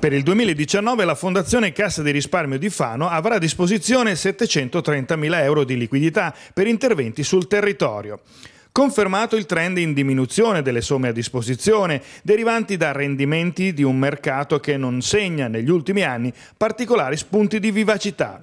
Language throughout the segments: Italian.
Per il 2019 la Fondazione Cassa di risparmio di Fano avrà a disposizione 730.000 euro di liquidità per interventi sul territorio. Confermato il trend in diminuzione delle somme a disposizione, derivanti da rendimenti di un mercato che non segna negli ultimi anni particolari spunti di vivacità.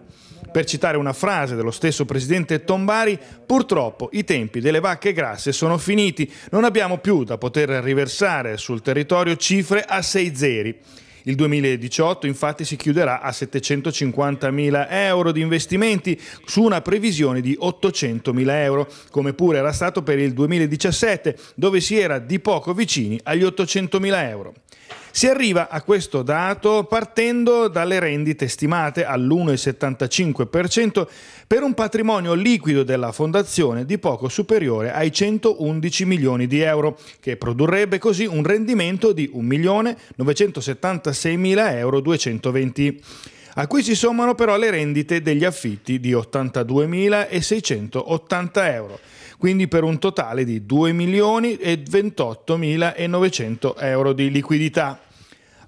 Per citare una frase dello stesso presidente Tombari, purtroppo i tempi delle vacche grasse sono finiti, non abbiamo più da poter riversare sul territorio cifre a sei zeri. Il 2018 infatti si chiuderà a 750.000 euro di investimenti su una previsione di 800.000 euro, come pure era stato per il 2017, dove si era di poco vicini agli 800.000 euro. Si arriva a questo dato partendo dalle rendite stimate all'1,75% per un patrimonio liquido della fondazione di poco superiore ai 111 milioni di euro, che produrrebbe così un rendimento di 1.976.220 euro a cui si sommano però le rendite degli affitti di 82.680 euro, quindi per un totale di 2.028.900 euro di liquidità.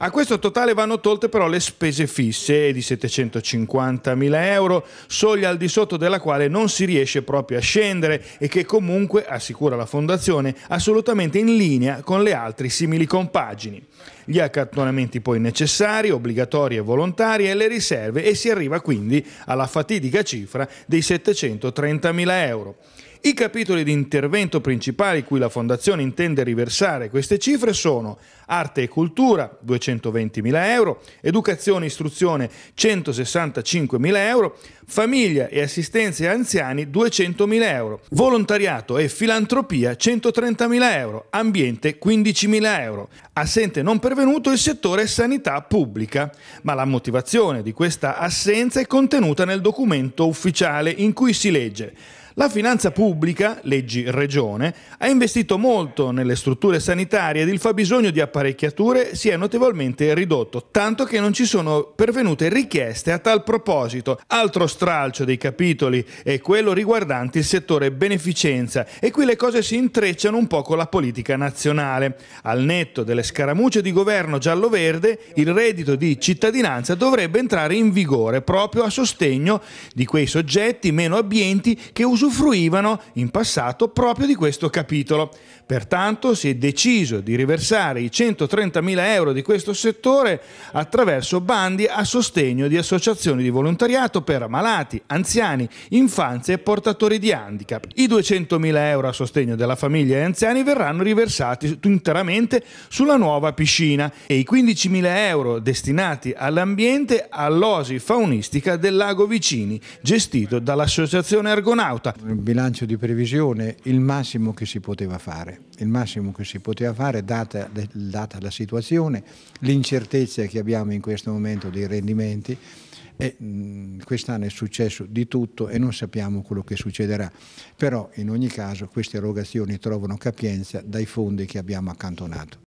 A questo totale vanno tolte però le spese fisse di 750.000 euro, soglia al di sotto della quale non si riesce proprio a scendere e che comunque, assicura la Fondazione, assolutamente in linea con le altre simili compagini. Gli accantonamenti poi necessari, obbligatori e volontari e le riserve e si arriva quindi alla fatidica cifra dei 730.000 euro. I capitoli di intervento principali cui la Fondazione intende riversare queste cifre sono arte e cultura 220.000 euro, educazione e istruzione 165.000 euro, famiglia e assistenza ai anziani 200.000 euro, volontariato e filantropia 130.000 euro, ambiente 15.000 euro. Assente non pervenuto il settore sanità pubblica, ma la motivazione di questa assenza è contenuta nel documento ufficiale in cui si legge la finanza pubblica, leggi regione, ha investito molto nelle strutture sanitarie ed il fabbisogno di apparecchiature si è notevolmente ridotto, tanto che non ci sono pervenute richieste a tal proposito. Altro stralcio dei capitoli è quello riguardante il settore beneficenza e qui le cose si intrecciano un po' con la politica nazionale. Al netto delle scaramucce di governo giallo-verde, il reddito di cittadinanza dovrebbe entrare in vigore proprio a sostegno di quei soggetti meno abbienti che usufruiscono usufruivano in passato proprio di questo capitolo. Pertanto si è deciso di riversare i 130.000 euro di questo settore attraverso bandi a sostegno di associazioni di volontariato per malati, anziani, infanzia e portatori di handicap. I 200.000 euro a sostegno della famiglia e anziani verranno riversati interamente sulla nuova piscina e i 15.000 euro destinati all'ambiente all'osi faunistica del lago Vicini, gestito dall'associazione Argonauta, nel bilancio di previsione il massimo che si poteva fare, il massimo che si poteva fare data, data la situazione, l'incertezza che abbiamo in questo momento dei rendimenti quest'anno è successo di tutto e non sappiamo quello che succederà. Però in ogni caso queste erogazioni trovano capienza dai fondi che abbiamo accantonato.